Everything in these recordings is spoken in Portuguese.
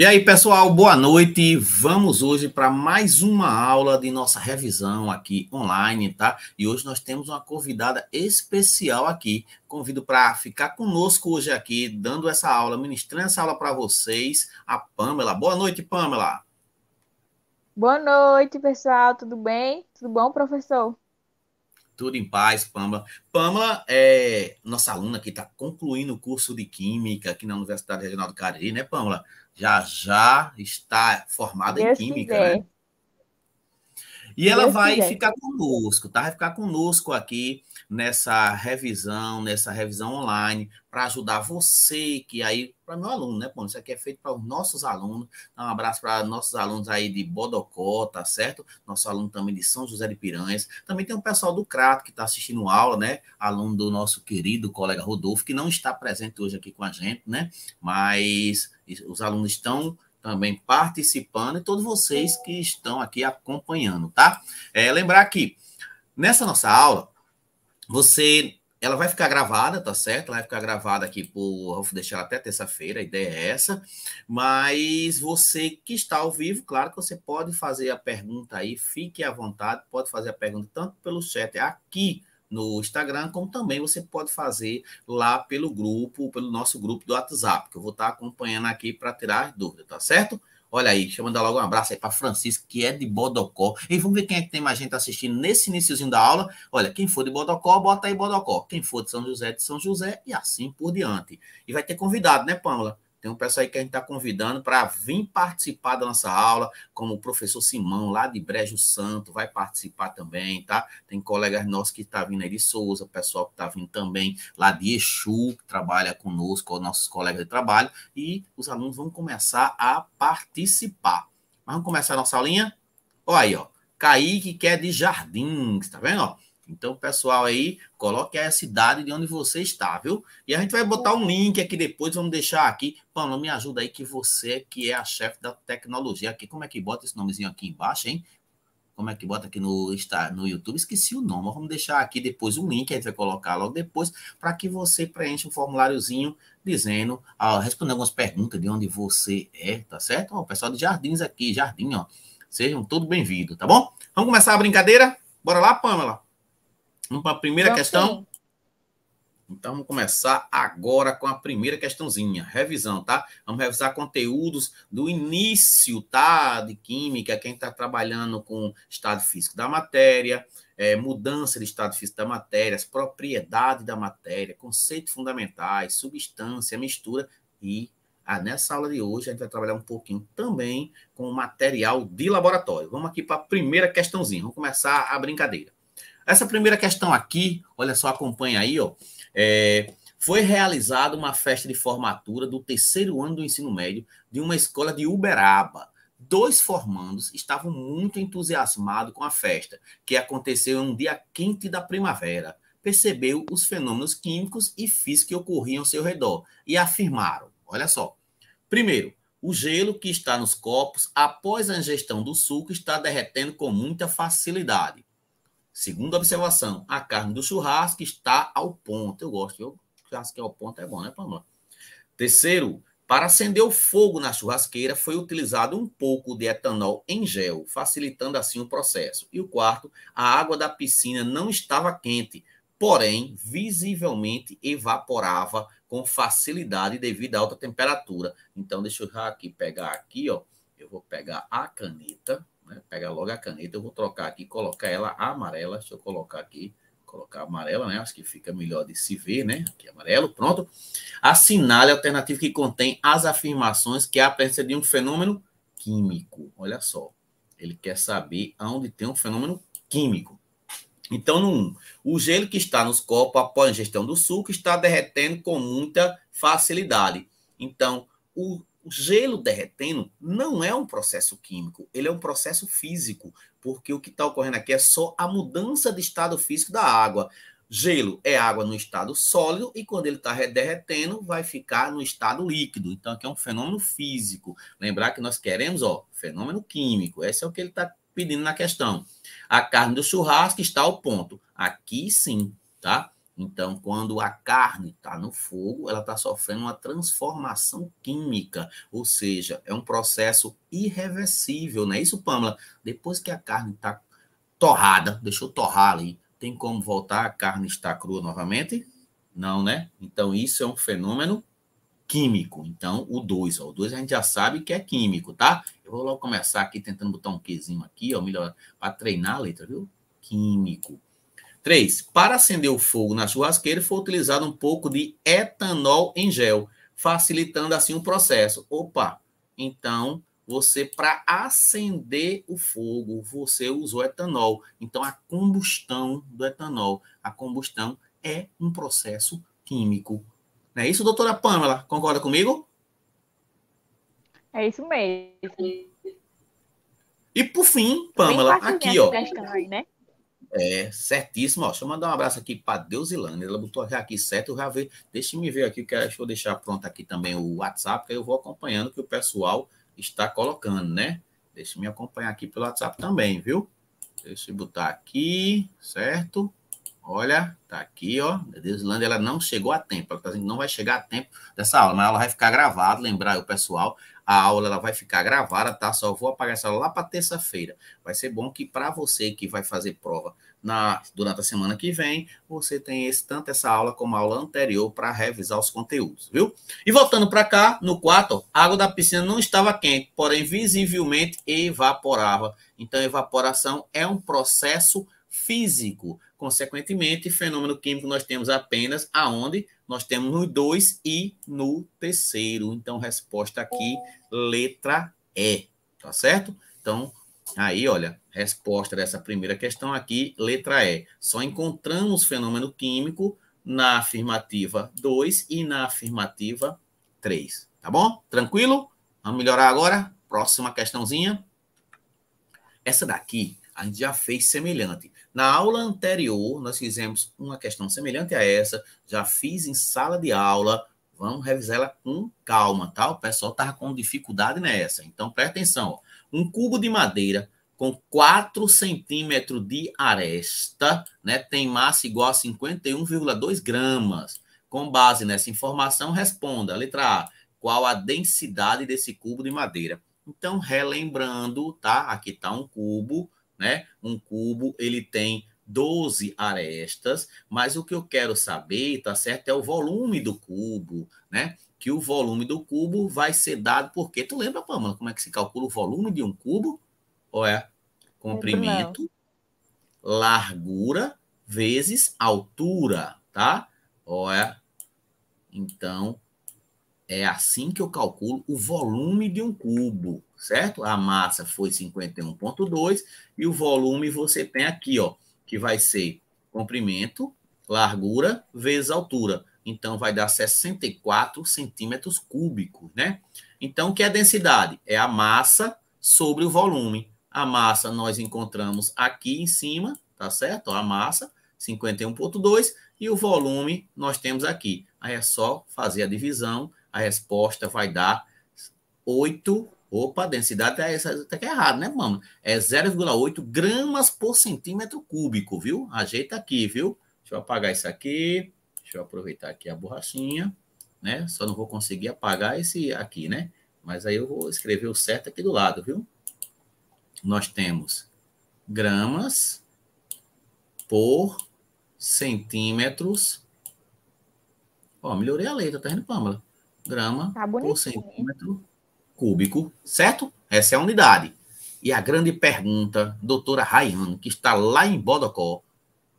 E aí, pessoal, boa noite. Vamos hoje para mais uma aula de nossa revisão aqui online, tá? E hoje nós temos uma convidada especial aqui. Convido para ficar conosco hoje aqui, dando essa aula, ministrando essa aula para vocês, a Pamela. Boa noite, Pamela. Boa noite, pessoal. Tudo bem? Tudo bom, professor? Tudo em paz, Pamela. Pamela é nossa aluna que está concluindo o curso de Química aqui na Universidade Regional do Cariri, né, Pamela? já já está formada Deus em química, quiser. né? E Deus ela vai quiser. ficar conosco, tá? Vai ficar conosco aqui nessa revisão, nessa revisão online, para ajudar você que aí, para meu aluno, né, Pô? Isso aqui é feito para os nossos alunos. Então, um abraço para nossos alunos aí de Bodocó, tá certo? Nosso aluno também de São José de Piranhas. Também tem o pessoal do Crato que está assistindo aula, né? Aluno do nosso querido colega Rodolfo, que não está presente hoje aqui com a gente, né? Mas os alunos estão também participando e todos vocês que estão aqui acompanhando, tá? É, lembrar que nessa nossa aula, você ela vai ficar gravada, tá certo? Ela vai ficar gravada aqui por. Vou deixar até terça-feira, a ideia é essa. Mas você que está ao vivo, claro que você pode fazer a pergunta aí, fique à vontade, pode fazer a pergunta tanto pelo chat aqui no Instagram, como também você pode fazer lá pelo grupo, pelo nosso grupo do WhatsApp, que eu vou estar acompanhando aqui para tirar dúvida, tá certo? Olha aí, deixa eu mandar logo um abraço aí para Francisco, que é de Bodocó. E vamos ver quem é que tem mais gente assistindo nesse iníciozinho da aula. Olha, quem for de Bodocó, bota aí Bodocó. Quem for de São José, de São José e assim por diante. E vai ter convidado, né, Pamela? Tem um pessoal aí que a gente está convidando para vir participar da nossa aula, como o professor Simão, lá de Brejo Santo, vai participar também, tá? Tem colegas nossos que está vindo aí de Souza, pessoal que está vindo também lá de Exu, que trabalha conosco, nossos colegas de trabalho, e os alunos vão começar a participar. Mas vamos começar a nossa aulinha? Olha aí, ó. Kaique, que é de Jardins, tá vendo? Ó? Então, pessoal aí, coloque aí a cidade de onde você está, viu? E a gente vai botar um link aqui depois, vamos deixar aqui. Pamela, me ajuda aí que você é que é a chefe da tecnologia aqui. Como é que bota esse nomezinho aqui embaixo, hein? Como é que bota aqui no, no YouTube? Esqueci o nome, vamos deixar aqui depois o link, a gente vai colocar logo depois, para que você preencha um formuláriozinho dizendo, ah, respondendo algumas perguntas de onde você é, tá certo? Ó, o pessoal de Jardins aqui, Jardim, ó. Sejam todos bem-vindos, tá bom? Vamos começar a brincadeira? Bora lá, Pamela? Vamos para a primeira questão? Sim. Então, vamos começar agora com a primeira questãozinha, revisão, tá? Vamos revisar conteúdos do início, tá? De química, quem está trabalhando com estado físico da matéria, é, mudança de estado físico da matéria, as propriedades da matéria, conceitos fundamentais, substância, mistura e ah, nessa aula de hoje a gente vai trabalhar um pouquinho também com material de laboratório. Vamos aqui para a primeira questãozinha, vamos começar a brincadeira. Essa primeira questão aqui, olha só, acompanha aí, ó. É, foi realizada uma festa de formatura do terceiro ano do ensino médio de uma escola de Uberaba. Dois formandos estavam muito entusiasmados com a festa, que aconteceu em um dia quente da primavera. Percebeu os fenômenos químicos e físicos que ocorriam ao seu redor e afirmaram: olha só. Primeiro, o gelo que está nos copos, após a ingestão do suco, está derretendo com muita facilidade. Segunda observação, a carne do churrasco está ao ponto. Eu gosto, eu churrasco é ao ponto é bom, né, para Terceiro, para acender o fogo na churrasqueira foi utilizado um pouco de etanol em gel, facilitando assim o processo. E o quarto, a água da piscina não estava quente, porém visivelmente evaporava com facilidade devido à alta temperatura. Então deixa eu aqui pegar aqui, ó. Eu vou pegar a caneta né? Pegar logo a caneta, eu vou trocar aqui, colocar ela amarela. Deixa eu colocar aqui, colocar amarela, né? Acho que fica melhor de se ver, né? Aqui amarelo, pronto. Assinale a alternativa que contém as afirmações que é a presença de um fenômeno químico. Olha só, ele quer saber aonde tem um fenômeno químico. Então, no 1, o gelo que está nos copos após a ingestão do suco está derretendo com muita facilidade. Então, o o gelo derretendo não é um processo químico, ele é um processo físico, porque o que está ocorrendo aqui é só a mudança de estado físico da água. Gelo é água no estado sólido e quando ele está derretendo, vai ficar no estado líquido. Então, aqui é um fenômeno físico. Lembrar que nós queremos, ó, fenômeno químico. Esse é o que ele está pedindo na questão. A carne do churrasco está ao ponto. Aqui sim, tá? Então, quando a carne está no fogo, ela está sofrendo uma transformação química, ou seja, é um processo irreversível, não é isso, Pamela? Depois que a carne está torrada, deixou torrar ali, tem como voltar a carne está crua novamente? Não, né? Então, isso é um fenômeno químico. Então, o 2, o 2 a gente já sabe que é químico, tá? Eu vou logo começar aqui tentando botar um quezinho aqui, ó, melhor para treinar a letra, viu? Químico. 3. Para acender o fogo na churrasqueira, foi utilizado um pouco de etanol em gel, facilitando assim o processo. Opa! Então, você, para acender o fogo, você usou etanol. Então, a combustão do etanol, a combustão é um processo químico. Não é isso, doutora Pamela? Concorda comigo? É isso mesmo. E por fim, Pamela, né, aqui, ó. Aí, né? É, certíssimo. Ó, deixa eu mandar um abraço aqui para Deusilane. Ela botou já aqui certo. Eu já vi. Deixa eu me ver aqui, que deixa eu deixar pronto aqui também o WhatsApp, que eu vou acompanhando que o pessoal está colocando, né? Deixa eu me acompanhar aqui pelo WhatsApp também, viu? Deixa eu botar aqui, certo? Olha, tá aqui, ó. A Deusilândia, ela não chegou a tempo. Ela tá dizendo não vai chegar a tempo dessa aula, mas ela vai ficar gravada, lembrar o pessoal a aula ela vai ficar gravada, tá? Só vou apagar essa aula lá para terça-feira. Vai ser bom que para você que vai fazer prova na, durante a semana que vem, você tem esse, tanto essa aula como a aula anterior para revisar os conteúdos, viu? E voltando para cá, no quarto, a água da piscina não estava quente, porém visivelmente evaporava. Então, evaporação é um processo físico Consequentemente, fenômeno químico nós temos apenas aonde? Nós temos no 2 e no terceiro. Então, resposta aqui, letra E. Tá certo? Então, aí, olha, resposta dessa primeira questão aqui, letra E. Só encontramos fenômeno químico na afirmativa 2 e na afirmativa 3. Tá bom? Tranquilo? Vamos melhorar agora? Próxima questãozinha. Essa daqui a gente já fez semelhante. Na aula anterior, nós fizemos uma questão semelhante a essa, já fiz em sala de aula, vamos revisar ela com calma, tá? O pessoal estava com dificuldade nessa, então presta atenção. Ó. Um cubo de madeira com 4 centímetros de aresta, né, tem massa igual a 51,2 gramas. Com base nessa informação, responda, letra A, qual a densidade desse cubo de madeira? Então, relembrando, tá? Aqui está um cubo, né? Um cubo, ele tem 12 arestas, mas o que eu quero saber, tá certo, é o volume do cubo, né? Que o volume do cubo vai ser dado porque tu lembra, Pamela, como é que se calcula o volume de um cubo? Ou é comprimento, largura vezes altura, tá? Ou é então é assim que eu calculo o volume de um cubo, certo? A massa foi 51,2 e o volume você tem aqui, ó, que vai ser comprimento, largura vezes altura. Então, vai dar 64 centímetros cúbicos, né? Então, o que é a densidade? É a massa sobre o volume. A massa nós encontramos aqui em cima, tá certo? A massa, 51,2, e o volume nós temos aqui. Aí é só fazer a divisão a resposta vai dar 8. Opa, a densidade é essa, até que é errado, né, mano? É 0,8 gramas por centímetro cúbico, viu? Ajeita aqui, viu? Deixa eu apagar isso aqui. Deixa eu aproveitar aqui a borrachinha, né? Só não vou conseguir apagar esse aqui, né? Mas aí eu vou escrever o certo aqui do lado, viu? Nós temos gramas por centímetros. Ó, melhorei a letra, tá vendo, pâmela? grama tá por centímetro cúbico, certo? Essa é a unidade. E a grande pergunta, doutora Rayane, que está lá em Bodocó,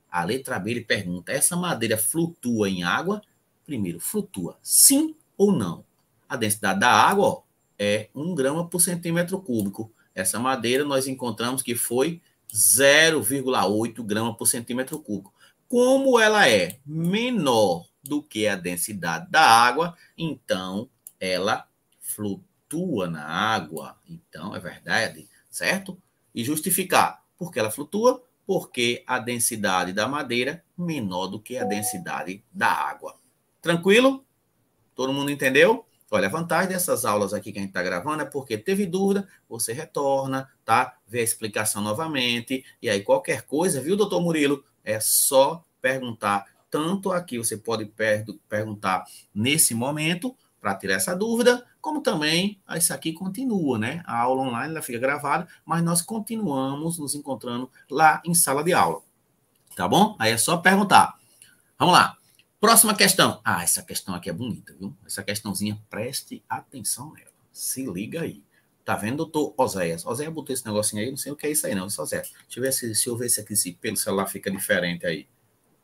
a letra B ele pergunta: essa madeira flutua em água? Primeiro, flutua, sim ou não? A densidade da água ó, é 1 grama por centímetro cúbico. Essa madeira nós encontramos que foi 0,8 grama por centímetro cúbico. Como ela é menor do que a densidade da água, então ela flutua na água. Então é verdade, certo? E justificar porque ela flutua, porque a densidade da madeira menor do que a densidade da água. Tranquilo? Todo mundo entendeu? Olha, a vantagem dessas aulas aqui que a gente está gravando é porque teve dúvida, você retorna, tá? Vê a explicação novamente. E aí, qualquer coisa, viu, doutor Murilo? É só perguntar tanto aqui você pode per perguntar nesse momento para tirar essa dúvida, como também ah, isso aqui continua, né? A aula online ela fica gravada, mas nós continuamos nos encontrando lá em sala de aula. Tá bom? Aí é só perguntar. Vamos lá. Próxima questão. Ah, essa questão aqui é bonita, viu? Essa questãozinha, preste atenção nela. Se liga aí. Tá vendo, doutor Oséias? Oséias botou esse negocinho aí, não sei o que é isso aí, não. Isso, Oséias. Deixa eu ver se, eu ver se aqui se pelo celular fica diferente aí.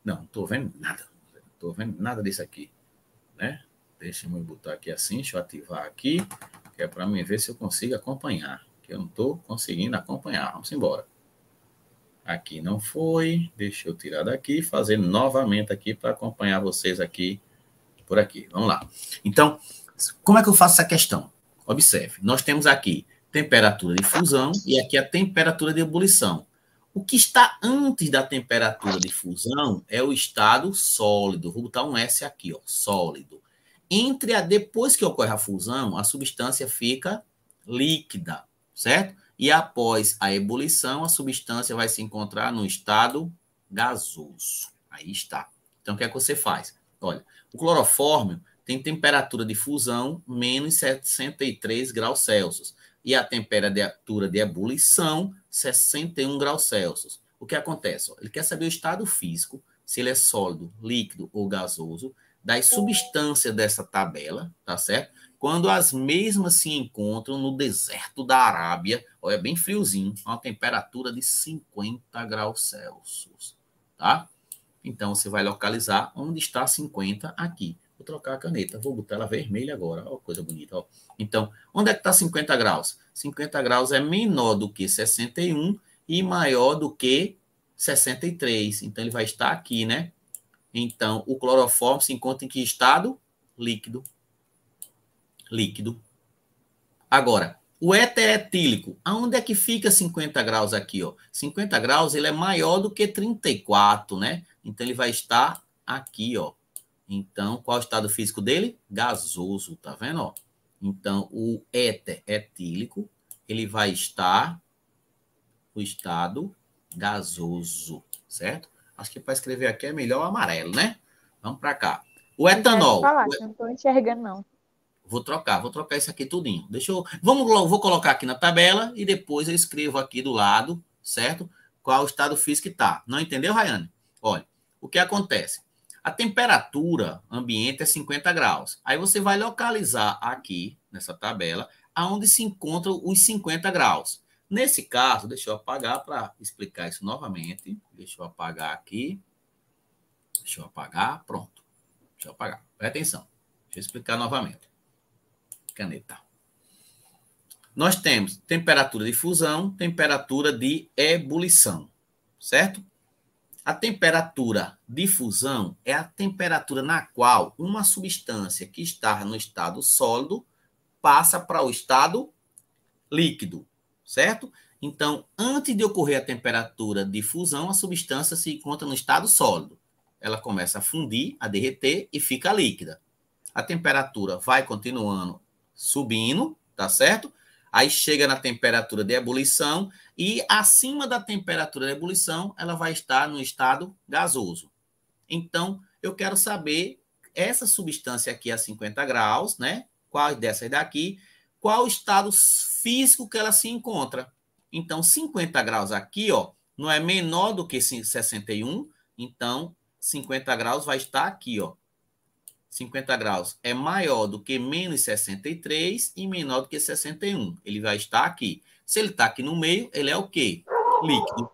Não, estou vendo nada. Estou vendo nada disso aqui. Né? Deixa eu botar aqui assim, deixa eu ativar aqui, que é para mim ver se eu consigo acompanhar. Que eu não estou conseguindo acompanhar. Vamos embora. Aqui não foi. Deixa eu tirar daqui e fazer novamente aqui para acompanhar vocês aqui por aqui. Vamos lá. Então, como é que eu faço essa questão? Observe, nós temos aqui temperatura de fusão e aqui a temperatura de ebulição. O que está antes da temperatura de fusão é o estado sólido. Vou botar um S aqui, ó, sólido. Entre a depois que ocorre a fusão, a substância fica líquida, certo? E após a ebulição, a substância vai se encontrar no estado gasoso. Aí está. Então, o que é que você faz? Olha, o clorofórmio tem temperatura de fusão menos 73 graus Celsius e a temperatura de ebulição 61 graus Celsius. O que acontece? Ele quer saber o estado físico, se ele é sólido, líquido ou gasoso, das substâncias dessa tabela, tá certo? Quando as mesmas se encontram no deserto da Arábia, ou é bem friozinho, a uma temperatura de 50 graus Celsius, tá? Então você vai localizar onde está 50 aqui trocar a caneta. Vou botar ela vermelha agora. Ó, coisa bonita. Ó. Então, onde é que está 50 graus? 50 graus é menor do que 61 e maior do que 63. Então, ele vai estar aqui, né? Então, o cloroformo se encontra em que estado? Líquido. Líquido. Agora, o éter etílico, aonde é que fica 50 graus aqui? Ó? 50 graus ele é maior do que 34, né? Então ele vai estar aqui, ó. Então, qual é o estado físico dele? Gasoso, tá vendo? Ó? Então, o éter etílico, ele vai estar no estado gasoso, certo? Acho que para escrever aqui é melhor o amarelo, né? Vamos para cá. O etanol. Falar, o... Não estou enxergando, não. Vou trocar, vou trocar isso aqui tudinho. Deixa eu. Vamos, vou colocar aqui na tabela e depois eu escrevo aqui do lado, certo? Qual o estado físico está. Não entendeu, Rayane? Olha, o que acontece? A temperatura ambiente é 50 graus. Aí você vai localizar aqui nessa tabela aonde se encontram os 50 graus. Nesse caso, deixa eu apagar para explicar isso novamente. Deixa eu apagar aqui. Deixa eu apagar. Pronto. Deixa eu apagar. Presta atenção. Deixa eu explicar novamente. Caneta. Nós temos temperatura de fusão, temperatura de ebulição, certo? A temperatura de fusão é a temperatura na qual uma substância que está no estado sólido passa para o estado líquido, certo? Então, antes de ocorrer a temperatura de fusão, a substância se encontra no estado sólido. Ela começa a fundir, a derreter e fica líquida. A temperatura vai continuando subindo, tá certo? Aí chega na temperatura de ebulição, e acima da temperatura da ebulição, ela vai estar no estado gasoso. Então, eu quero saber essa substância aqui a 50 graus, né? Qual dessas daqui, qual o estado físico que ela se encontra. Então, 50 graus aqui, ó, não é menor do que 61, então 50 graus vai estar aqui, ó. 50 graus é maior do que menos 63 e menor do que 61. Ele vai estar aqui. Se ele está aqui no meio, ele é o quê? Líquido.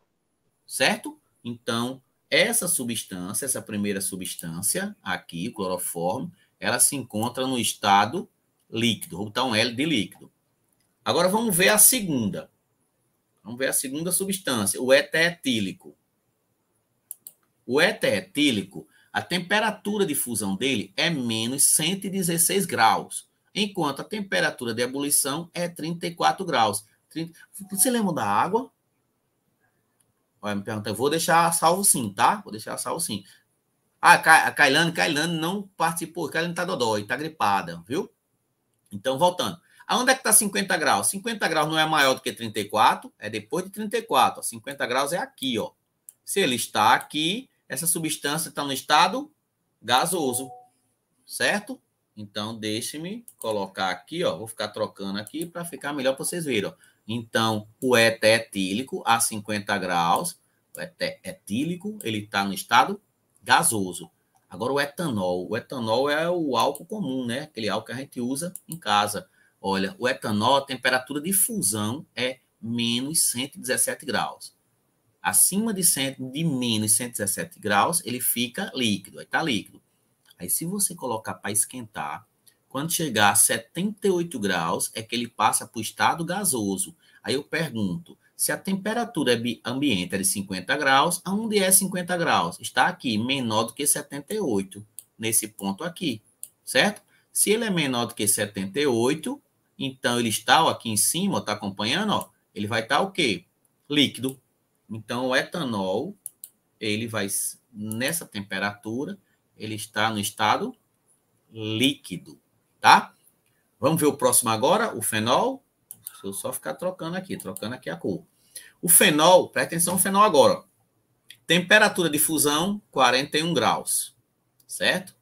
Certo? Então, essa substância, essa primeira substância aqui, cloroforme, ela se encontra no estado líquido. Vou botar um L de líquido. Agora vamos ver a segunda. Vamos ver a segunda substância, o eteretílico. O eteretílico, a temperatura de fusão dele é menos 116 graus, enquanto a temperatura de ebulição é 34 graus. 30. Você lembra da água? Vai me perguntar, vou deixar salvo sim, tá? Vou deixar salvo sim. Ah, a Kailane, Kailane não participou. Kailane tá dodói, tá gripada, viu? Então, voltando. Aonde é que tá 50 graus? 50 graus não é maior do que 34, é depois de 34. 50 graus é aqui, ó. Se ele está aqui, essa substância está no estado gasoso, certo? Então, deixe-me colocar aqui, ó. Vou ficar trocando aqui para ficar melhor para vocês verem, ó. Então, o éter etílico a 50 graus, o éter etílico, ele está no estado gasoso. Agora, o etanol. O etanol é o álcool comum, né? Aquele álcool que a gente usa em casa. Olha, o etanol, a temperatura de fusão é menos 117 graus. Acima de, 100, de menos 117 graus, ele fica líquido, aí está líquido. Aí, se você colocar para esquentar, quando chegar a 78 graus, é que ele passa para o estado gasoso. Aí eu pergunto, se a temperatura é ambiente é de 50 graus, aonde é 50 graus? Está aqui, menor do que 78, nesse ponto aqui, certo? Se ele é menor do que 78, então ele está ó, aqui em cima, está acompanhando, ó, ele vai estar tá o quê? Líquido. Então, o etanol, ele vai, nessa temperatura, ele está no estado líquido tá? Vamos ver o próximo agora, o fenol. Deixa eu só ficar trocando aqui, trocando aqui a cor. O fenol, presta atenção, no fenol agora. Ó. Temperatura de fusão, 41 graus, certo?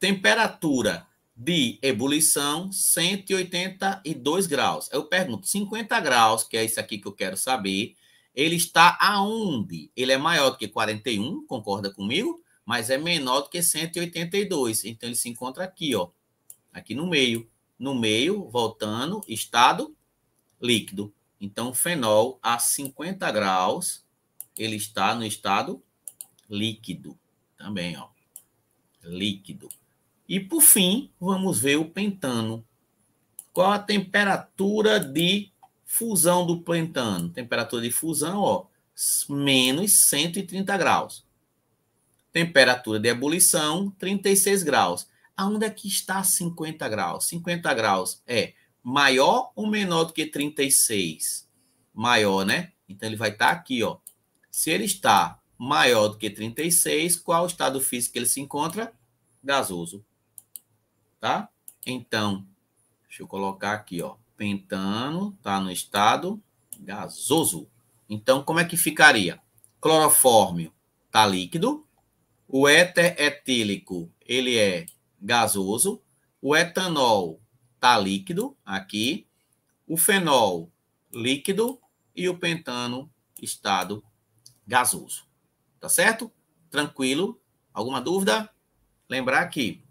Temperatura de ebulição, 182 graus. Eu pergunto, 50 graus, que é isso aqui que eu quero saber, ele está aonde? Ele é maior do que 41, concorda comigo? Mas é menor do que 182. Então, ele se encontra aqui, ó. Aqui no meio. No meio, voltando, estado líquido. Então, fenol a 50 graus, ele está no estado líquido. Também, ó. Líquido. E por fim, vamos ver o pentano. Qual a temperatura de fusão do pentano? Temperatura de fusão, ó, menos 130 graus. Temperatura de ebulição, 36 graus. Aonde é que está 50 graus? 50 graus é maior ou menor do que 36? Maior, né? Então ele vai estar tá aqui, ó. Se ele está maior do que 36, qual o estado físico que ele se encontra? Gasoso. Tá? Então, deixa eu colocar aqui, ó. Pentano está no estado gasoso. Então, como é que ficaria? Clorofórmio está líquido. O éter etílico, ele é gasoso, o etanol está líquido aqui, o fenol líquido e o pentano estado gasoso. Tá certo? Tranquilo? Alguma dúvida? Lembrar que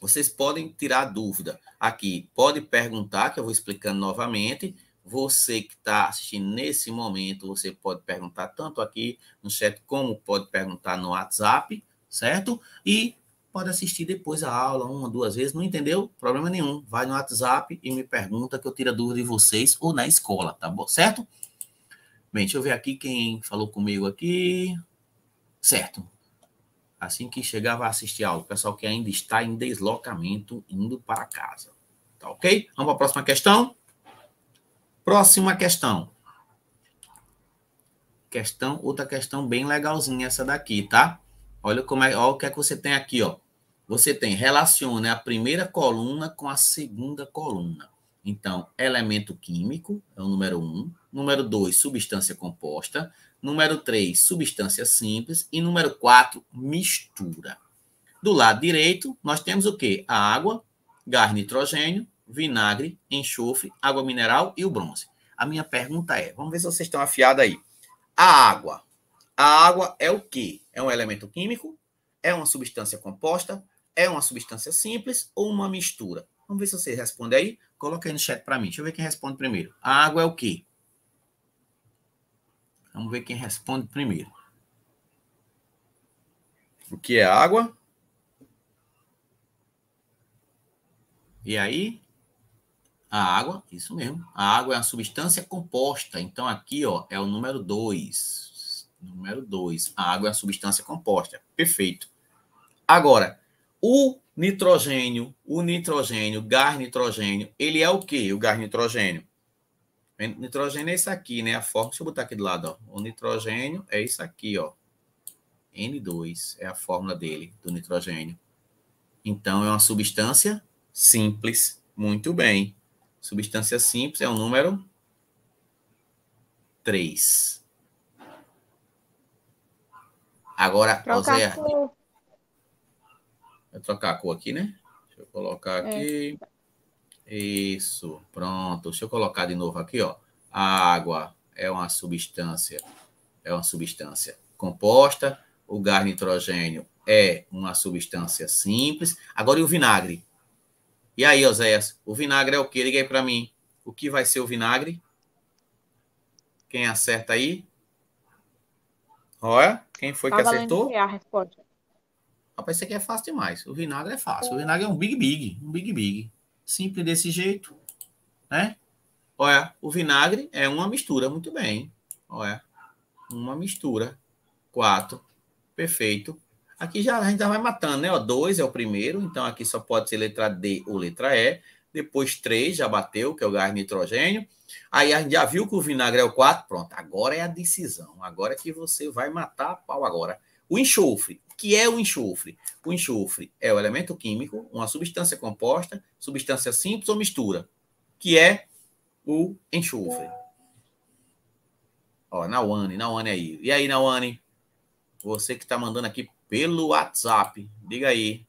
vocês podem tirar dúvida aqui, pode perguntar, que eu vou explicando novamente. Você que está assistindo nesse momento, você pode perguntar tanto aqui no chat como pode perguntar no WhatsApp, certo? E pode assistir depois a aula, uma, duas vezes, não entendeu? Problema nenhum. Vai no WhatsApp e me pergunta que eu tiro a dúvida de vocês ou na escola, tá bom? Certo? Bem, deixa eu ver aqui quem falou comigo aqui. Certo. Assim que chegar, vai assistir a aula. O pessoal que ainda está em deslocamento, indo para casa. Tá ok? Vamos para a próxima questão? Próxima questão. Questão, outra questão bem legalzinha essa daqui, tá? Olha como é, olha o que é que você tem aqui, ó. Você tem relaciona a primeira coluna com a segunda coluna. Então, elemento químico é o número 1, um. número 2, substância composta, número 3, substância simples e número 4, mistura. Do lado direito, nós temos o quê? A água, gás nitrogênio, vinagre, enxofre, água mineral e o bronze. A minha pergunta é, vamos ver se vocês estão afiados aí. A água, a água é o quê? É um elemento químico? É uma substância composta? É uma substância simples ou uma mistura? Vamos ver se vocês respondem aí. Coloca aí no chat para mim. Deixa eu ver quem responde primeiro. A água é o quê? Vamos ver quem responde primeiro. O que é água? E aí? A água, isso mesmo. A água é uma substância composta. Então aqui, ó, é o número 2. Número 2. A água é uma substância composta. Perfeito. Agora, o nitrogênio, o nitrogênio, gás nitrogênio, ele é o que? O gás nitrogênio. Nitrogênio é isso aqui, né? A fórmula, Deixa eu botar aqui do lado, ó. O nitrogênio é isso aqui, ó. N2 é a fórmula dele, do nitrogênio. Então, é uma substância simples. Muito bem. Substância simples é o número 3. Agora, José. Vou trocar a cor aqui, né? Deixa eu colocar é. aqui. É. Isso, pronto. Deixa eu colocar de novo aqui, ó. A água é uma substância, é uma substância composta. O gás nitrogênio é uma substância simples. Agora, e o vinagre? E aí, Oséias, o vinagre é o quê? Liga aí para mim. O que vai ser o vinagre? Quem acerta aí? Olha, quem foi que acertou? A resposta. Rapaz, isso aqui é fácil demais. O vinagre é fácil. O vinagre é um big big, um big big. Simples desse jeito, né? Olha, o vinagre é uma mistura, muito bem. Olha, uma mistura. Quatro, perfeito. Aqui já a gente já vai matando, né? ó dois é o primeiro, então aqui só pode ser letra D ou letra E. Depois três já bateu, que é o gás nitrogênio. Aí a gente já viu que o vinagre é o 4, pronto, agora é a decisão, agora é que você vai matar a pau agora. O enxofre, o que é o enxofre? O enxofre é o elemento químico, uma substância composta, substância simples ou mistura, que é o enxofre. Ó, Nauane, Nauane aí. E aí, Nauane? Você que está mandando aqui pelo WhatsApp, diga aí.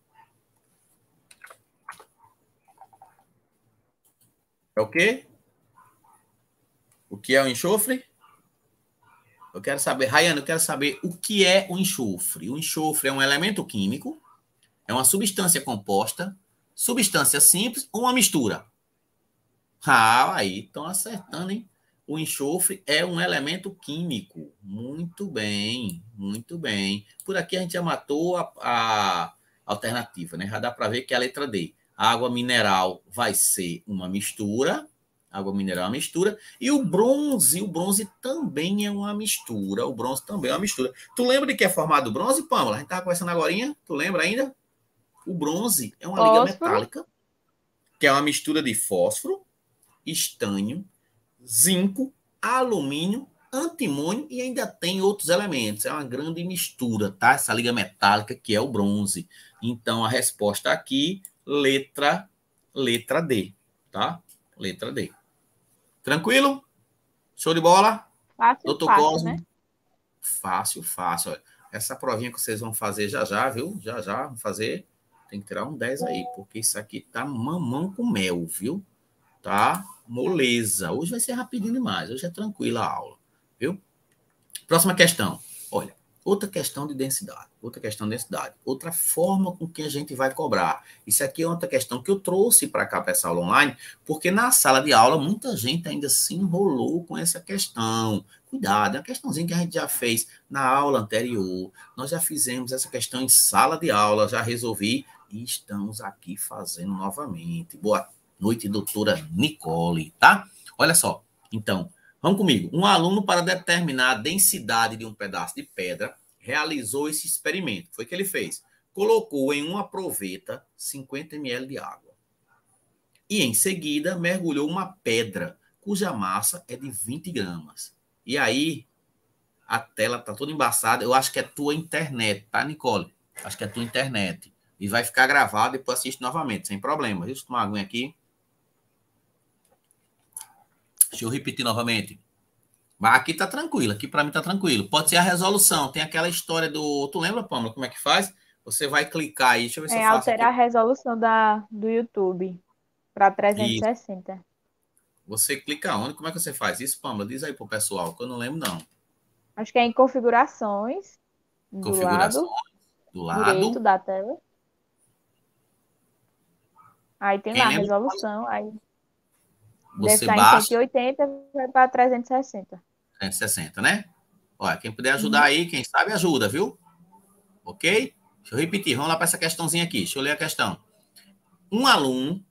É o quê? O que é o enxofre? Eu quero saber, Rayana, eu quero saber o que é o enxofre. O enxofre é um elemento químico, é uma substância composta, substância simples ou uma mistura. Ah, aí estão acertando, hein? O enxofre é um elemento químico. Muito bem, muito bem. Por aqui a gente já matou a, a alternativa, né? Já dá para ver que é a letra D. A água mineral vai ser uma mistura água mineral é uma mistura. E o bronze, o bronze também é uma mistura. O bronze também é uma mistura. Tu lembra de que é formado o bronze, Pamela? A gente estava conversando agora, tu lembra ainda? O bronze é uma fósforo. liga metálica, que é uma mistura de fósforo, estânio, zinco, alumínio, antimônio e ainda tem outros elementos. É uma grande mistura, tá? Essa liga metálica que é o bronze. Então a resposta aqui, letra letra D, tá? Letra D. Tranquilo? Show de bola? Fácil, Doutor fácil, Né? Fácil, fácil. Olha. Essa provinha que vocês vão fazer já já, viu? Já já, vão fazer. Tem que tirar um 10 aí, porque isso aqui tá mamão com mel, viu? Tá moleza. Hoje vai ser rapidinho demais. Hoje é tranquila a aula, viu? Próxima questão. Olha, Outra questão de densidade, outra questão de densidade, outra forma com que a gente vai cobrar. Isso aqui é outra questão que eu trouxe para cá para essa aula online, porque na sala de aula muita gente ainda se enrolou com essa questão. Cuidado, é uma questãozinha que a gente já fez na aula anterior. Nós já fizemos essa questão em sala de aula, já resolvi e estamos aqui fazendo novamente. Boa noite, doutora Nicole, tá? Olha só, então, Vamos comigo. Um aluno, para determinar a densidade de um pedaço de pedra, realizou esse experimento. Foi o que ele fez. Colocou em uma proveta 50 ml de água. E em seguida mergulhou uma pedra cuja massa é de 20 gramas. E aí a tela tá toda embaçada. Eu acho que é tua internet, tá, Nicole? Acho que é tua internet. E vai ficar gravado e depois assiste novamente, sem problema. Deixa eu tomar uma aguinha aqui. Deixa eu repetir novamente. Mas aqui tá tranquilo, aqui para mim tá tranquilo. Pode ser a resolução. Tem aquela história do. Tu lembra, Pamela, como é que faz? Você vai clicar aí, deixa eu ver se é eu faço. alterar aqui. a resolução da, do YouTube para 360. Isso. Você clica onde? Como é que você faz isso, Pamela? Diz aí pro pessoal, que eu não lembro, não. Acho que é em configurações. Configurações. Do lado. Do lado. Direito da tela. Aí tem lá a resolução. Aí você Deve baixa. 180 vai para 360. 360, né? Olha, quem puder ajudar uhum. aí, quem sabe ajuda, viu? Ok? Deixa eu repetir, vamos lá para essa questãozinha aqui. Deixa eu ler a questão. Um aluno,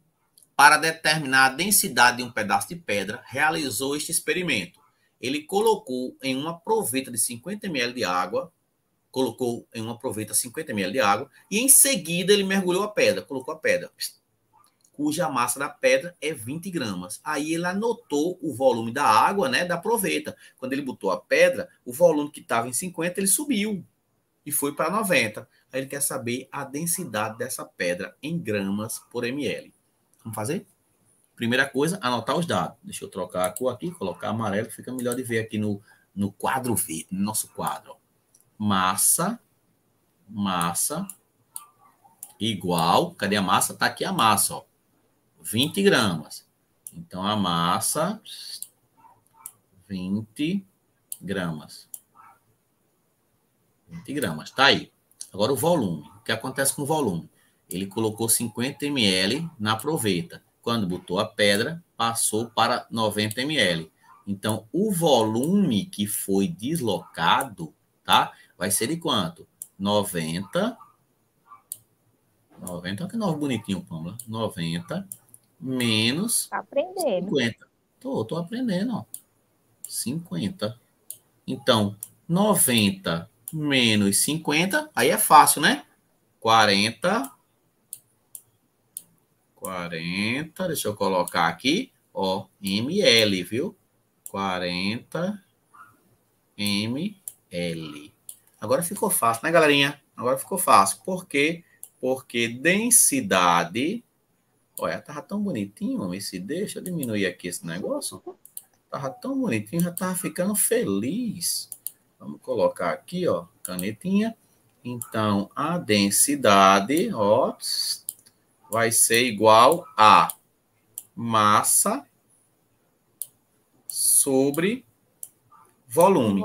para determinar a densidade de um pedaço de pedra, realizou este experimento. Ele colocou em uma proveta de 50 ml de água, colocou em uma proveta 50 ml de água, e em seguida ele mergulhou a pedra, colocou a pedra cuja massa da pedra é 20 gramas. Aí ele anotou o volume da água, né, da proveta. Quando ele botou a pedra, o volume que estava em 50, ele subiu e foi para 90. Aí ele quer saber a densidade dessa pedra em gramas por ml. Vamos fazer? Primeira coisa, anotar os dados. Deixa eu trocar a cor aqui, colocar amarelo, fica melhor de ver aqui no, no quadro V, no nosso quadro. Massa, massa, igual, cadê a massa? Está aqui a massa, ó 20 gramas. Então, a massa, 20 gramas. 20 gramas, tá aí. Agora o volume. O que acontece com o volume? Ele colocou 50 ml na proveta. Quando botou a pedra, passou para 90 ml. Então, o volume que foi deslocado, tá? Vai ser de quanto? 90. 90, olha que novo bonitinho, Pamela. 90 menos tá aprendendo. 50. Tô, tô aprendendo, ó. 50. Então, 90 menos 50, aí é fácil, né? 40 40, deixa eu colocar aqui, ó, ml, viu? 40 ml. Agora ficou fácil, né, galerinha? Agora ficou fácil. Por quê? Porque densidade Olha, tava tão bonitinho, esse deixa eu diminuir aqui esse negócio. Tava tão bonitinho, já tava ficando feliz. Vamos colocar aqui, ó, canetinha. Então, a densidade, ó, vai ser igual a massa sobre volume.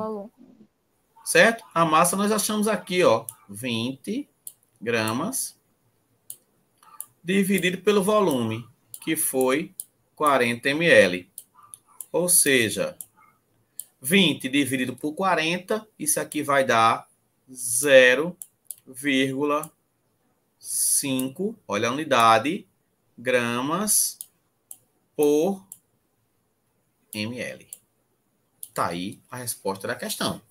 Certo? A massa nós achamos aqui, ó, 20 gramas dividido pelo volume, que foi 40 ml. Ou seja, 20 dividido por 40, isso aqui vai dar 0,5, olha a unidade, gramas por ml. Tá aí a resposta da questão.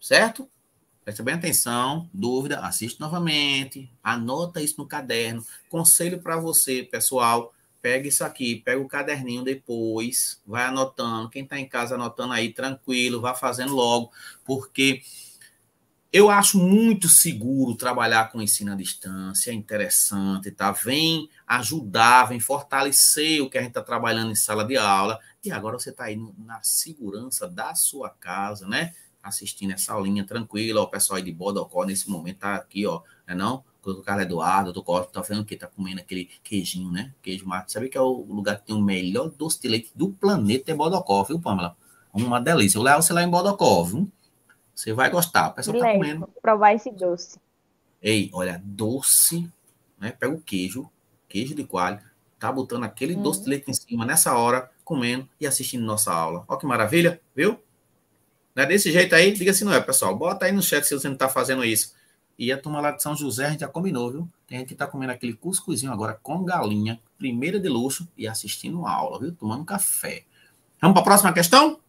Certo? presta bem atenção, dúvida, assiste novamente, anota isso no caderno. Conselho para você, pessoal, pega isso aqui, pega o caderninho depois, vai anotando. Quem está em casa anotando aí, tranquilo, vá fazendo logo, porque eu acho muito seguro trabalhar com ensino à distância, é interessante, tá? Vem ajudar, vem fortalecer o que a gente está trabalhando em sala de aula. E agora você está aí na segurança da sua casa, né? assistindo essa aulinha tranquila, o pessoal aí de Bodocó nesse momento tá aqui, ó, né não é não? O Carlos Eduardo, o Costa, tá vendo que tá comendo aquele queijinho, né? Queijo mato. Sabe que é o lugar que tem o melhor doce de leite do planeta é Bodocó, viu, Pamela? Uma delícia. levo você lá em Bodocó, viu? Você vai gostar. O pessoal tá comendo. Provar esse doce. Ei, olha, doce, né? Pega o queijo, queijo de coalho, tá botando aquele hum. doce de hum. leite em cima nessa hora, comendo e assistindo nossa aula. Ó que maravilha, viu? É desse jeito aí? Diga se não é, pessoal. Bota aí no chat se você não está fazendo isso. E a turma lá de São José, a gente já combinou, viu? Tem gente que está comendo aquele cuscuzinho agora com galinha, primeira de luxo, e assistindo aula, viu? Tomando café. Vamos para a próxima questão?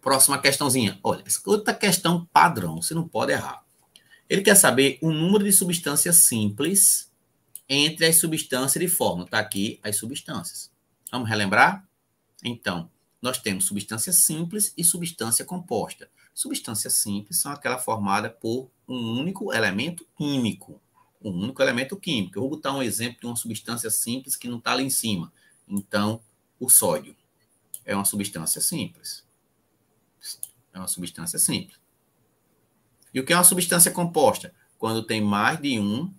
Próxima questãozinha. Olha, outra questão padrão, você não pode errar. Ele quer saber o número de substâncias simples entre as substâncias de fórmula. Está aqui as substâncias. Vamos relembrar? Então, nós temos substância simples e substância composta. Substância simples são aquela formada por um único elemento químico. Um único elemento químico. Eu vou botar um exemplo de uma substância simples que não está lá em cima. Então, o sódio é uma substância simples. É uma substância simples. E o que é uma substância composta? Quando tem mais de um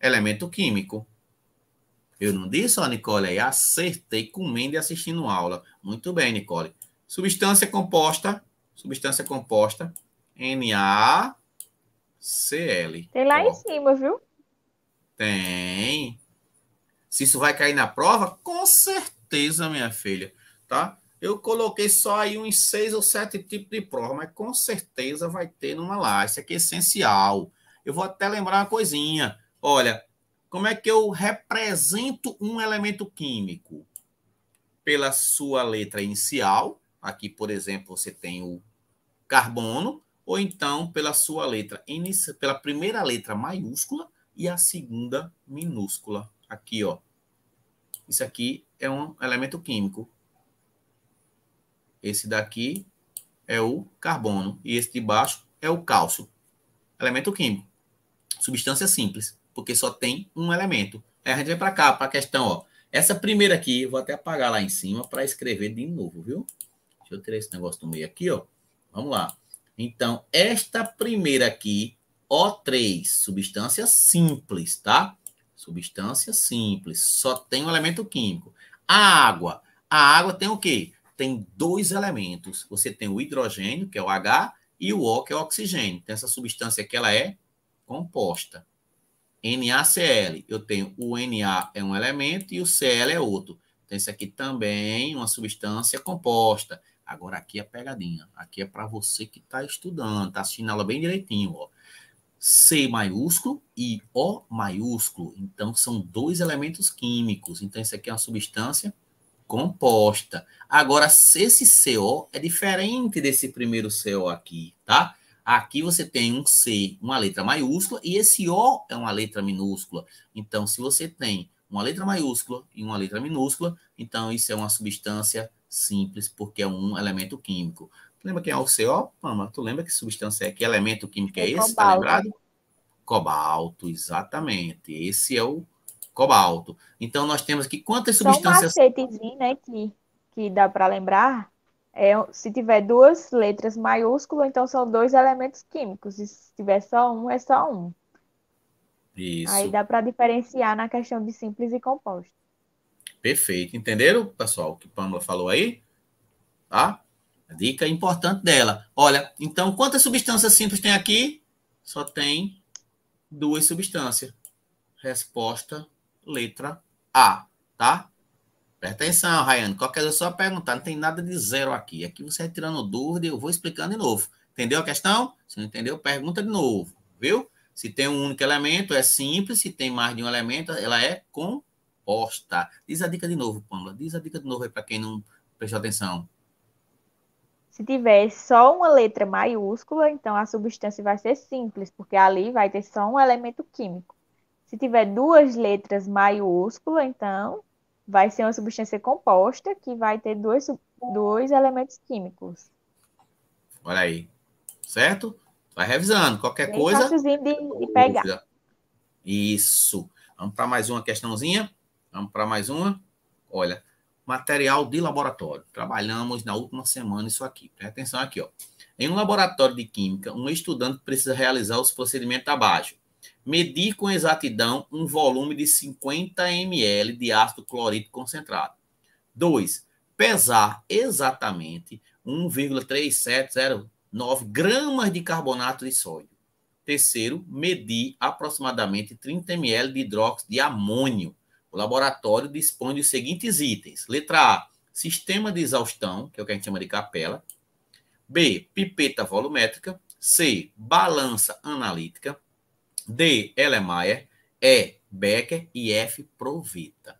elemento químico. Eu não disse, ó, Nicole, aí acertei comendo e assistindo aula. Muito bem, Nicole. Substância composta, substância composta, NaCl. Tem lá ó. em cima, viu? Tem. Se isso vai cair na prova, com certeza, minha filha, tá? Eu coloquei só aí uns seis ou sete tipos de prova, mas com certeza vai ter numa lá. Isso aqui é essencial. Eu vou até lembrar uma coisinha. Olha, como é que eu represento um elemento químico? Pela sua letra inicial, aqui, por exemplo, você tem o carbono, ou então pela sua letra inicia, pela primeira letra maiúscula e a segunda minúscula. Aqui, ó. Isso aqui é um elemento químico. Esse daqui é o carbono e esse de baixo é o cálcio. Elemento químico. Substância simples porque só tem um elemento. Aí a gente vem para cá, para a questão, ó. Essa primeira aqui, vou até apagar lá em cima para escrever de novo, viu? Deixa eu tirar esse negócio do meio aqui, ó. Vamos lá. Então, esta primeira aqui, O3, substância simples, tá? Substância simples, só tem um elemento químico. A água. A água tem o quê? Tem dois elementos. Você tem o hidrogênio, que é o H, e o O, que é o oxigênio. Então, essa substância aqui, ela é composta. NaCl. Eu tenho o Na é um elemento e o Cl é outro. Então, isso aqui também uma substância composta. Agora, aqui é pegadinha. Aqui é para você que está estudando, está assistindo bem direitinho. Ó. C maiúsculo e O maiúsculo. Então, são dois elementos químicos. Então, isso aqui é uma substância composta. Agora, esse CO é diferente desse primeiro CO aqui, tá? Aqui você tem um C, uma letra maiúscula, e esse O é uma letra minúscula. Então, se você tem uma letra maiúscula e uma letra minúscula, então isso é uma substância simples, porque é um elemento químico. Lembra quem é o CO? Mama, tu lembra que substância é? Que elemento químico é, é esse? Tá cobalto. Tá lembrado? Cobalto, exatamente. Esse é o cobalto. Então, nós temos aqui quantas Só substâncias... Só um né, que, que dá para lembrar, é, se tiver duas letras maiúsculas, então são dois elementos químicos. E se tiver só um, é só um. Isso. Aí dá para diferenciar na questão de simples e composto. Perfeito. Entenderam, pessoal, o que Pamela falou aí? Tá? A dica importante dela. Olha, então, quantas substâncias simples tem aqui? Só tem duas substâncias. Resposta, letra A, tá? Presta atenção, Rayane. Qualquer coisa é só perguntar. Não tem nada de zero aqui. Aqui você é tirando dúvida e eu vou explicando de novo. Entendeu a questão? Se não entendeu, pergunta de novo. Viu? Se tem um único elemento, é simples. Se tem mais de um elemento, ela é composta. Diz a dica de novo, Pamela. Diz a dica de novo aí para quem não prestou atenção. Se tiver só uma letra maiúscula, então a substância vai ser simples, porque ali vai ter só um elemento químico. Se tiver duas letras maiúsculas, então vai ser uma substância composta que vai ter dois, dois elementos químicos. Olha aí. Certo? Vai revisando. Qualquer Bem coisa. De, de pegar. Isso. Vamos para mais uma questãozinha? Vamos para mais uma? Olha, material de laboratório. Trabalhamos na última semana isso aqui. Presta atenção aqui, ó. Em um laboratório de química, um estudante precisa realizar os procedimentos abaixo. Medir com exatidão um volume de 50 ml de ácido clorídrico concentrado. 2. Pesar exatamente 1,3709 gramas de carbonato de sódio. Terceiro, medir aproximadamente 30 ml de hidróxido de amônio. O laboratório dispõe dos seguintes itens: letra A, sistema de exaustão, que é o que a gente chama de capela. B, pipeta volumétrica. C, balança analítica. D. Elemaier, é E. Becker e F. Provita.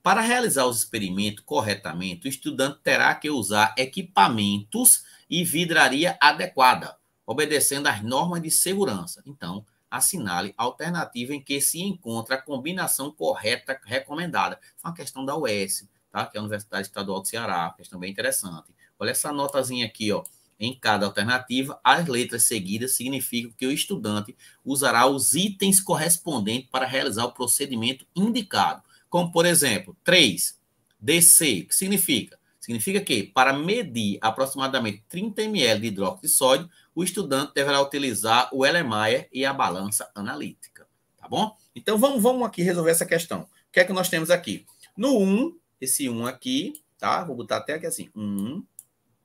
Para realizar os experimentos corretamente, o estudante terá que usar equipamentos e vidraria adequada, obedecendo às normas de segurança. Então, assinale a alternativa em que se encontra a combinação correta recomendada. É uma questão da UES, tá? que é a Universidade Estadual do Ceará, questão bem interessante. Olha essa notazinha aqui, ó em cada alternativa, as letras seguidas significam que o estudante usará os itens correspondentes para realizar o procedimento indicado. Como, por exemplo, 3, DC, que significa? Significa que, para medir aproximadamente 30 ml de hidróxido de sódio, o estudante deverá utilizar o Erlenmeyer e a balança analítica. Tá bom? Então, vamos, vamos aqui resolver essa questão. O que é que nós temos aqui? No 1, esse 1 aqui, tá? Vou botar até aqui assim, 1,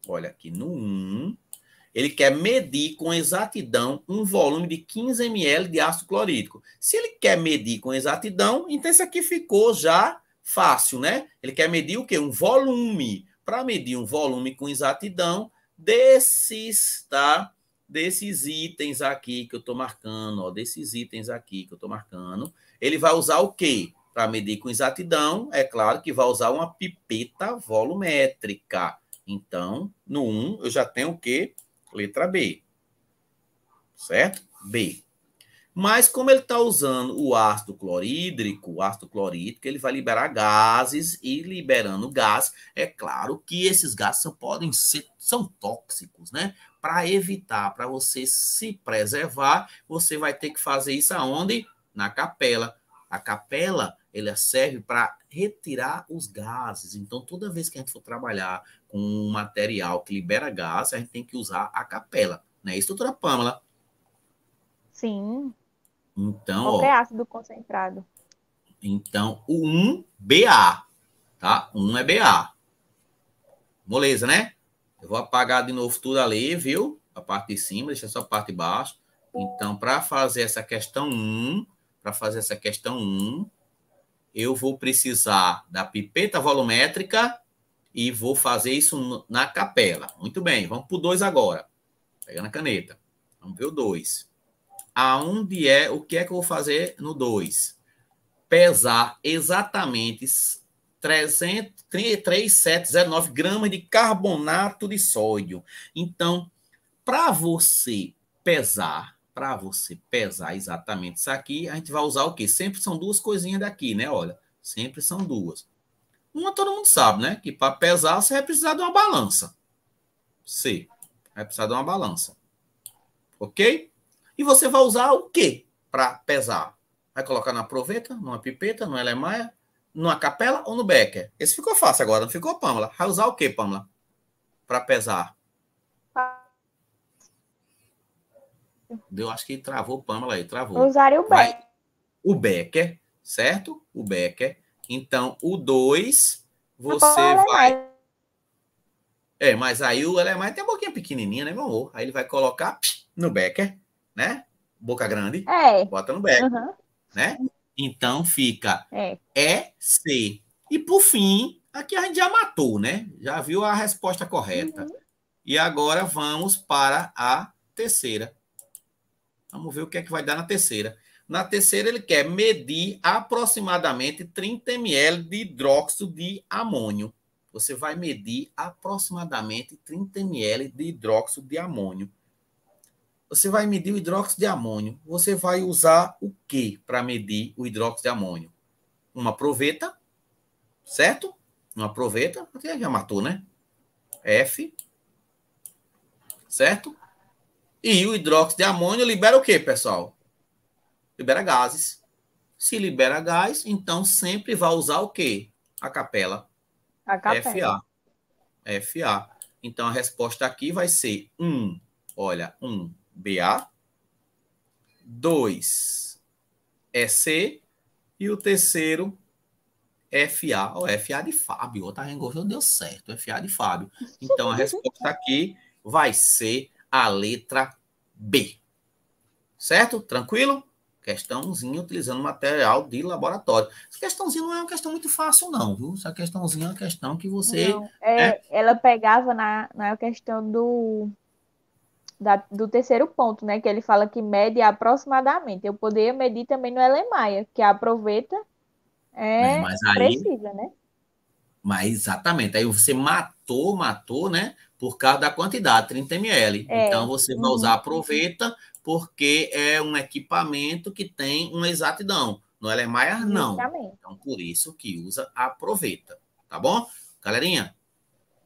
Olha aqui no 1. Ele quer medir com exatidão um volume de 15 ml de ácido clorídrico. Se ele quer medir com exatidão, então isso aqui ficou já fácil, né? Ele quer medir o quê? Um volume. Para medir um volume com exatidão desses, tá? Desses itens aqui que eu estou marcando, ó, desses itens aqui que eu estou marcando, ele vai usar o quê? Para medir com exatidão, é claro que vai usar uma pipeta volumétrica. Então, no 1, eu já tenho o quê? Letra B. Certo? B. Mas como ele está usando o ácido clorídrico, o ácido clorídrico, ele vai liberar gases e liberando gás, é claro que esses gases podem ser são tóxicos, né? Para evitar, para você se preservar, você vai ter que fazer isso aonde? Na capela. A capela, ela serve para retirar os gases. Então, toda vez que a gente for trabalhar com um material que libera gás, a gente tem que usar a capela. Não é isso, doutora Pamela? Sim. Então, Qualquer ó, ácido concentrado. Então, o 1, BA, tá? 1 é BA. Moleza, né? Eu vou apagar de novo tudo ali, viu? A parte de cima, deixa só a parte de baixo. Então, para fazer essa questão 1, para fazer essa questão 1, eu vou precisar da pipeta volumétrica e vou fazer isso na capela. Muito bem, vamos para o 2 agora. Pegando a caneta. Vamos ver o 2. Aonde é, o que é que eu vou fazer no 2? Pesar exatamente 300, 3709 gramas de carbonato de sódio. Então, para você pesar para você pesar exatamente isso aqui, a gente vai usar o quê? Sempre são duas coisinhas daqui, né? Olha, sempre são duas. Uma todo mundo sabe, né? Que para pesar você vai precisar de uma balança. C. Vai precisar de uma balança. Ok? E você vai usar o quê para pesar? Vai colocar na proveta, numa pipeta, numa elemaia, numa capela ou no becker? Esse ficou fácil agora, não ficou, Pamela? Vai usar o quê, Pamela? Para pesar. Eu acho que travou, Pamela aí, travou. Usarem o Becker. o Becker, certo? O Becker. Então, o 2, você é vai. É, mas aí o Elemai tem um boquinha pequenininha, né, meu amor? Aí ele vai colocar no Becker, né? Boca grande. É. Bota no Becker, uhum. né? Então fica é. C. E por fim, aqui a gente já matou, né? Já viu a resposta correta. Uhum. E agora vamos para a terceira. Vamos ver o que é que vai dar na terceira. Na terceira, ele quer medir aproximadamente 30 ml de hidróxido de amônio. Você vai medir aproximadamente 30 ml de hidróxido de amônio. Você vai medir o hidróxido de amônio. Você vai usar o que para medir o hidróxido de amônio? Uma proveta, certo? Uma proveta, Até já matou, né? F, certo? E o hidróxido de amônio libera o quê, pessoal? Libera gases. Se libera gás, então sempre vai usar o quê? A capela. A capela. FA. FA. Então a resposta aqui vai ser 1, um, olha, 1 um, BA, 2 EC e o terceiro FA. O FA de Fábio, tá gostando, deu certo, FA de Fábio. Então a resposta aqui vai ser a letra B. Certo? Tranquilo? Questãozinha utilizando material de laboratório. Essa questãozinha não é uma questão muito fácil, não, viu? Essa questãozinha é uma questão que você. Não, é, né? Ela pegava na, na questão do. Da, do terceiro ponto, né? Que ele fala que mede aproximadamente. Eu poderia medir também no Elemaia, que aproveita é mas, mas aí, precisa, né? Mas exatamente. Aí você matou, matou, né? por causa da quantidade, 30 ml. É. Então você vai uhum. usar, aproveita, porque é um equipamento que tem uma exatidão. No Elemayer, não. É Exatamente. Então, por isso que usa, aproveita. Tá bom? Galerinha,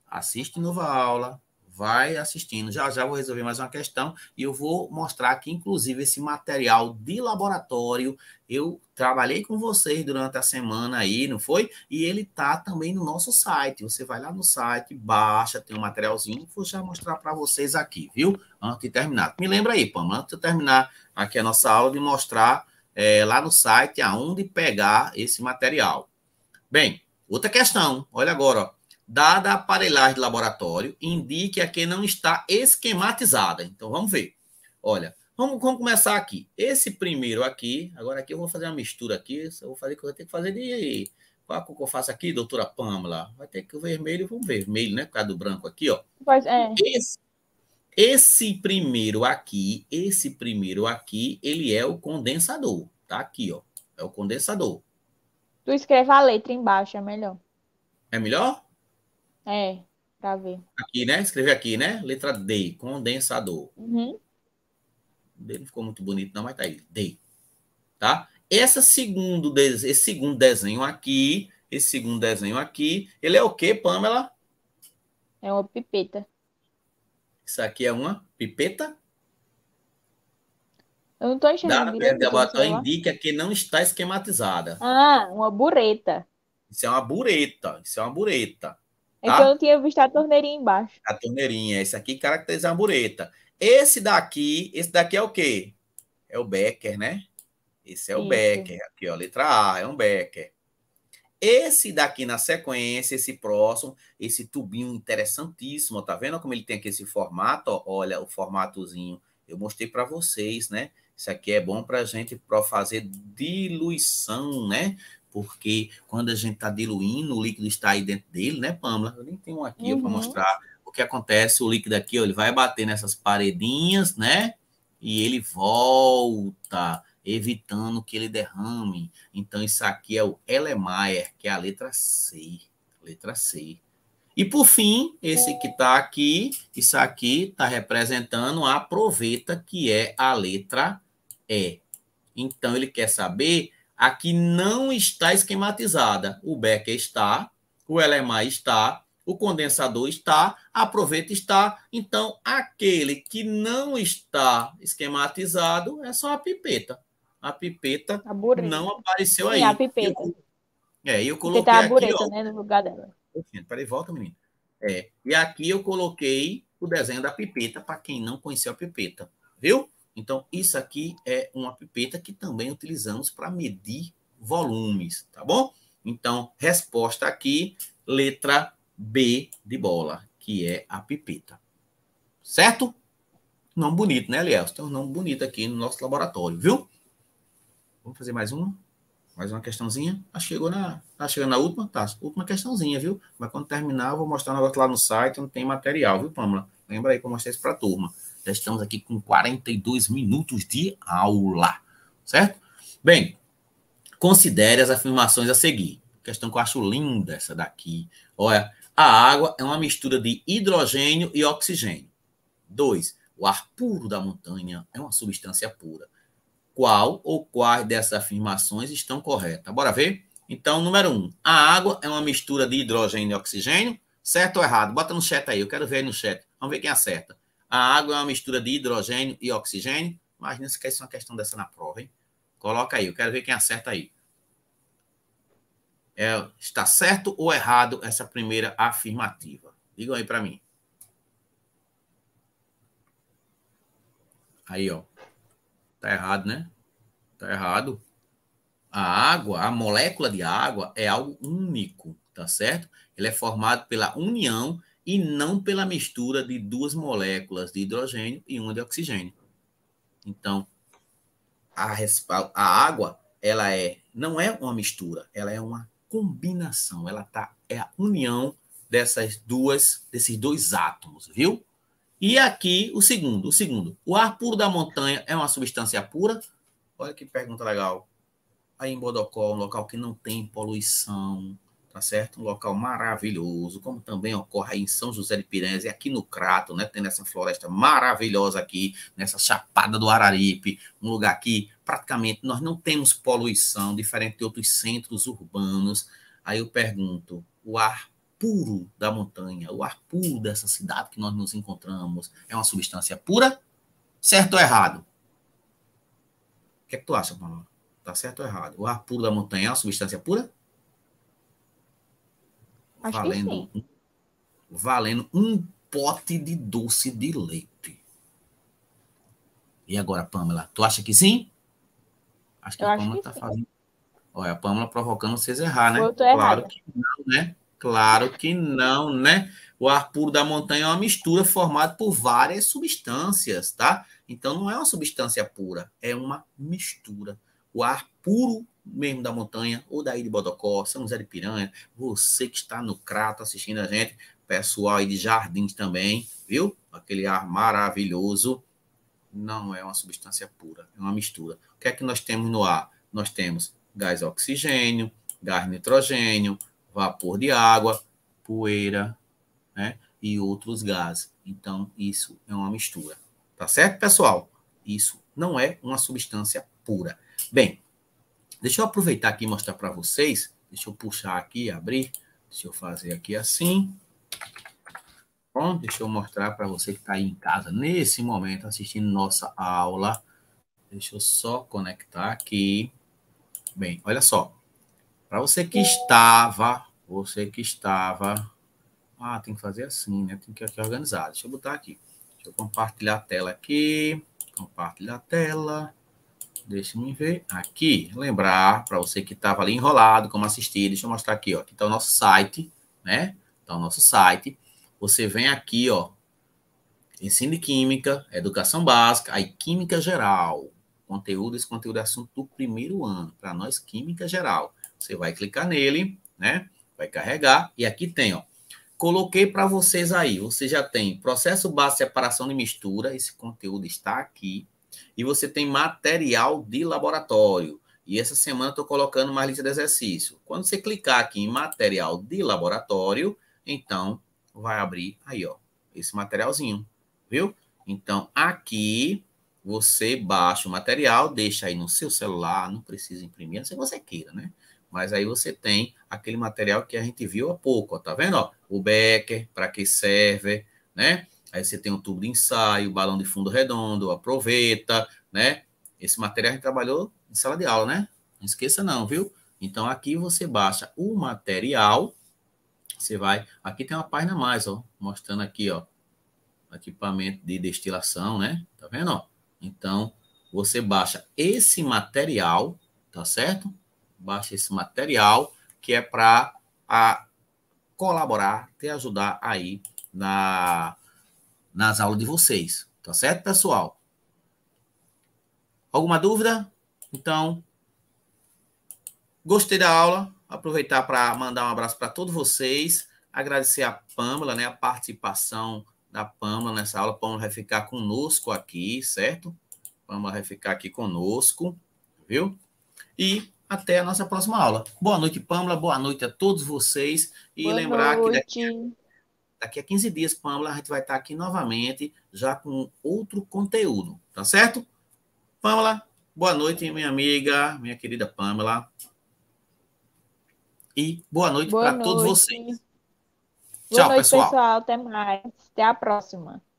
assiste nova aula, vai assistindo. Já já vou resolver mais uma questão e eu vou mostrar que, inclusive, esse material de laboratório eu trabalhei com vocês durante a semana aí, não foi? E ele tá também no nosso site. Você vai lá no site, baixa, tem um materialzinho, vou já mostrar para vocês aqui, viu? Antes de terminar. Me lembra aí, Pam, antes de terminar aqui a nossa aula, de mostrar é, lá no site aonde pegar esse material. Bem, outra questão, olha agora, ó dada a aparelhagem de laboratório, indique a que não está esquematizada. Então, vamos ver. Olha, vamos, vamos, começar aqui. Esse primeiro aqui, agora aqui eu vou fazer uma mistura aqui, eu vou fazer que eu vou ter que fazer de... Qual que eu faço aqui, doutora Pamela? Vai ter que o vermelho, vamos ver, vermelho, né? Por causa do branco aqui, ó. Pois é. Esse, esse primeiro aqui, esse primeiro aqui, ele é o condensador, tá? Aqui, ó. É o condensador. Tu escreva a letra embaixo, é melhor. É melhor? É, para ver. Aqui, né? Escrever aqui, né? Letra D, condensador. Uhum. D não ficou muito bonito, não, mas tá aí. D. Tá? Essa segundo, esse segundo desenho aqui, esse segundo desenho aqui, ele é o quê, Pamela? É uma pipeta. Isso aqui é uma pipeta? Eu não estou enxergando. Dá direito, Gabató indica que não está esquematizada. Ah, uma bureta. Isso é uma bureta. Isso é uma bureta. É tá? que então, eu não tinha visto a torneirinha embaixo. A torneirinha. Esse aqui caracteriza a mureta. Esse daqui, esse daqui é o quê? É o Becker, né? Esse é o Isso. Becker. Aqui, ó, letra A, é um Becker. Esse daqui na sequência, esse próximo, esse tubinho interessantíssimo, tá vendo como ele tem aqui esse formato? Ó, olha o formatozinho. Eu mostrei para vocês, né? Isso aqui é bom para gente para fazer diluição, né? porque quando a gente está diluindo, o líquido está aí dentro dele, né, Pamela? Eu nem tenho um aqui uhum. para mostrar o que acontece. O líquido aqui, ó, ele vai bater nessas paredinhas, né? E ele volta, evitando que ele derrame. Então, isso aqui é o Elemayer, que é a letra C. Letra C. E por fim, esse que está aqui, isso aqui está representando a proveta, que é a letra E. Então, ele quer saber Aqui não está esquematizada. O becker está, o LMA está, o condensador está, a proveta está. Então, aquele que não está esquematizado é só a pipeta. A pipeta a não apareceu Sim, aí. a pipeta. Eu, é, eu tá coloquei pipeta a bureta, ó, né, no lugar dela. Peraí, volta, menino. É, e aqui eu coloquei o desenho da pipeta para quem não conheceu a pipeta, viu? Então, isso aqui é uma pipeta que também utilizamos para medir volumes, tá bom? Então, resposta aqui, letra B de bola, que é a pipeta. Certo? Nome bonito, né, Eliel? Tem um nome bonito aqui no nosso laboratório, viu? Vamos fazer mais uma? Mais uma questãozinha? Ah, chegou na, tá chegando na última? Tá, última questãozinha, viu? Mas quando terminar, eu vou mostrar um negócio lá no site, onde tem material, viu, Pamela? Lembra aí que eu mostrei isso para a turma. Já estamos aqui com 42 minutos de aula, certo? Bem, considere as afirmações a seguir. Questão que eu acho linda essa daqui. Olha, a água é uma mistura de hidrogênio e oxigênio. dois, O ar puro da montanha é uma substância pura. Qual ou quais dessas afirmações estão corretas? Bora ver? Então, número Um, a água é uma mistura de hidrogênio e oxigênio. Certo ou errado? Bota no chat aí. Eu quero ver aí no chat. Vamos ver quem acerta. A água é uma mistura de hidrogênio e oxigênio. Mas não esquece uma questão dessa na prova, hein? Coloca aí, eu quero ver quem acerta aí. É, está certo ou errado essa primeira afirmativa? Digam aí para mim. Aí, ó. Tá errado, né? Tá errado. A água, a molécula de água é algo único, tá certo? Ele é formado pela união e não pela mistura de duas moléculas de hidrogênio e uma de oxigênio. Então, a, a água, ela é não é uma mistura, ela é uma combinação, ela tá é a união dessas duas desses dois átomos, viu? E aqui o segundo, o segundo, o ar puro da montanha é uma substância pura? Olha que pergunta legal. Aí em Bodocó, um local que não tem poluição, tá certo? Um local maravilhoso, como também ocorre aí em São José de Piranhas e aqui no Crato, né? tem essa floresta maravilhosa aqui, nessa Chapada do Araripe, um lugar aqui praticamente nós não temos poluição, diferente de outros centros urbanos. Aí eu pergunto, o ar puro da montanha, o ar puro dessa cidade que nós nos encontramos, é uma substância pura? Certo ou errado? O que é que tu acha, Paulo? Tá certo ou errado? O ar puro da montanha é uma substância pura? Acho valendo, um, valendo um pote de doce de leite. E agora, Pamela, tu acha que sim? Acho que eu a Pamela está fazendo. Olha, a Pamela provocando vocês errar, né? claro errada. que não, né? Claro que não, né? O ar puro da montanha é uma mistura formada por várias substâncias, tá? Então não é uma substância pura, é uma mistura. O ar puro mesmo da montanha, ou daí de Bodocó, São José de Piranha, você que está no Crato assistindo a gente, pessoal aí de Jardins também, viu? Aquele ar maravilhoso. Não é uma substância pura, é uma mistura. O que é que nós temos no ar? Nós temos gás oxigênio, gás nitrogênio, vapor de água, poeira, né? E outros gases. Então, isso é uma mistura. Tá certo, pessoal? Isso não é uma substância pura. Bem, Deixa eu aproveitar aqui e mostrar para vocês. Deixa eu puxar aqui, abrir. Deixa eu fazer aqui assim. Bom, deixa eu mostrar para você que está aí em casa nesse momento assistindo nossa aula. Deixa eu só conectar aqui. Bem, olha só. Para você que estava, você que estava. Ah, tem que fazer assim, né? Tem que aqui organizar. Deixa eu botar aqui. Deixa eu compartilhar a tela aqui. Compartilhar a tela. Deixa-me ver. Aqui, lembrar para você que estava ali enrolado, como assistir, deixa eu mostrar aqui, ó. Aqui está o nosso site, né? Está o nosso site. Você vem aqui, ó. Ensino de Química, Educação Básica, aí Química Geral. Conteúdo, esse conteúdo é assunto do primeiro ano. Para nós, Química Geral. Você vai clicar nele, né? Vai carregar. E aqui tem, ó. Coloquei para vocês aí. Você já tem processo básico de separação de mistura. Esse conteúdo está aqui e você tem material de laboratório. E essa semana estou colocando mais lista de exercício. Quando você clicar aqui em material de laboratório, então vai abrir aí, ó, esse materialzinho, viu? Então aqui você baixa o material, deixa aí no seu celular, não precisa imprimir, se você queira, né? Mas aí você tem aquele material que a gente viu há pouco, ó, tá vendo? Ó, o Becker, para que serve, né? Aí você tem o tubo de ensaio, balão de fundo redondo, aproveita, né? Esse material a gente trabalhou em sala de aula, né? Não esqueça não, viu? Então aqui você baixa o material, você vai, aqui tem uma página a mais, ó, mostrando aqui, ó, equipamento de destilação, né? Tá vendo, ó? Então você baixa esse material, tá certo? Baixa esse material que é para colaborar, te ajudar aí na nas aulas de vocês. Tá certo, pessoal? Alguma dúvida? Então, gostei da aula. Aproveitar para mandar um abraço para todos vocês. Agradecer a Pâmela, né? A participação da Pâmela nessa aula. Pâmela vai ficar conosco aqui, certo? Pâmela vai ficar aqui conosco, viu? E até a nossa próxima aula. Boa noite, Pâmela. Boa noite a todos vocês. E Boa lembrar noite. que daqui daqui a 15 dias, Pamela, a gente vai estar aqui novamente, já com outro conteúdo, tá certo? Pamela, boa noite, minha amiga, minha querida Pamela. E boa noite para todos vocês. Boa Tchau, noite, pessoal. pessoal. Até mais. Até a próxima.